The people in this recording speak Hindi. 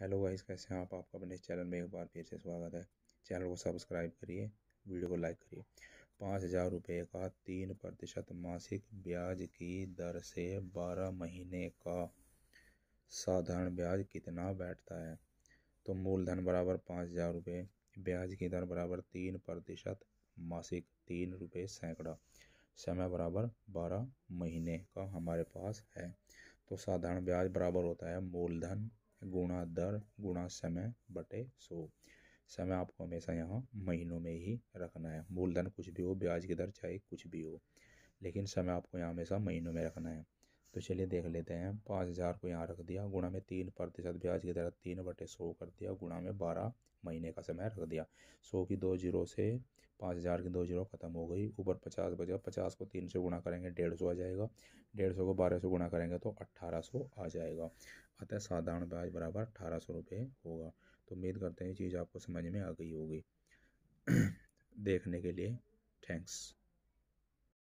हेलो गाइस कैसे हैं आप आपका अपने चैनल में एक बार फिर से स्वागत है चैनल को सब्सक्राइब करिए वीडियो को लाइक करिए पाँच हज़ार रुपये का तीन प्रतिशत मासिक ब्याज की दर से बारह महीने का साधारण ब्याज कितना बैठता है तो मूलधन बराबर पाँच हज़ार रुपये ब्याज की दर बराबर तीन प्रतिशत मासिक तीन रुपये सैकड़ा समय बराबर बारह महीने का हमारे पास है तो साधारण ब्याज बराबर होता है मूलधन गुणा दर गुणा समय बटे सो समय आपको हमेशा यहाँ महीनों में ही रखना है मूलधन कुछ भी हो ब्याज की दर चाहे कुछ भी हो लेकिन समय आपको यहाँ हमेशा महीनों में रखना है तो चलिए देख लेते हैं पाँच हज़ार को यहाँ रख दिया गुणा में तीन प्रतिशत ब्याज की दर तीन बटे सौ कर दिया गुणा में बारह महीने का समय रख दिया सौ की दो जीरो से पाँच हज़ार की दो जीरो ख़त्म हो गई ऊपर पचास बचा पचास को तीन से गुणा करेंगे डेढ़ सौ आ जाएगा डेढ़ सौ को बारह सौ गुणा करेंगे तो अट्ठारह सौ आ जाएगा अतः साधारण ब्याज बराबर अट्ठारह सौ रुपये होगा तो उम्मीद करते हैं ये चीज़ आपको समझ में आ गई होगी देखने के लिए थैंक्स